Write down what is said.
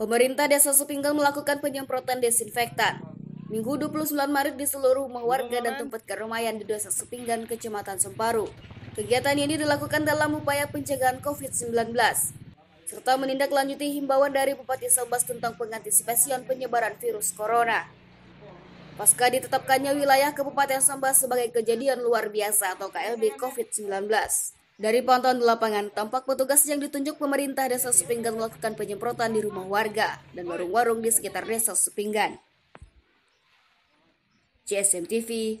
Pemerintah Desa Sepinggang melakukan penyemprotan desinfektan. Minggu 29 Maret di seluruh rumah warga dan tempat keramaian di Desa Sepinggan, Kecamatan Semparu. Kegiatan ini dilakukan dalam upaya pencegahan COVID-19 serta menindaklanjuti himbauan dari Bupati Sambas tentang pengantisipasian penyebaran virus corona. Pasca ditetapkannya wilayah Kabupaten Sambas sebagai kejadian luar biasa atau KLB COVID-19. Dari pantauan di lapangan, tampak petugas yang ditunjuk pemerintah desa Sepinggan melakukan penyemprotan di rumah warga dan warung-warung di sekitar desa Sepinggan. CSM TV,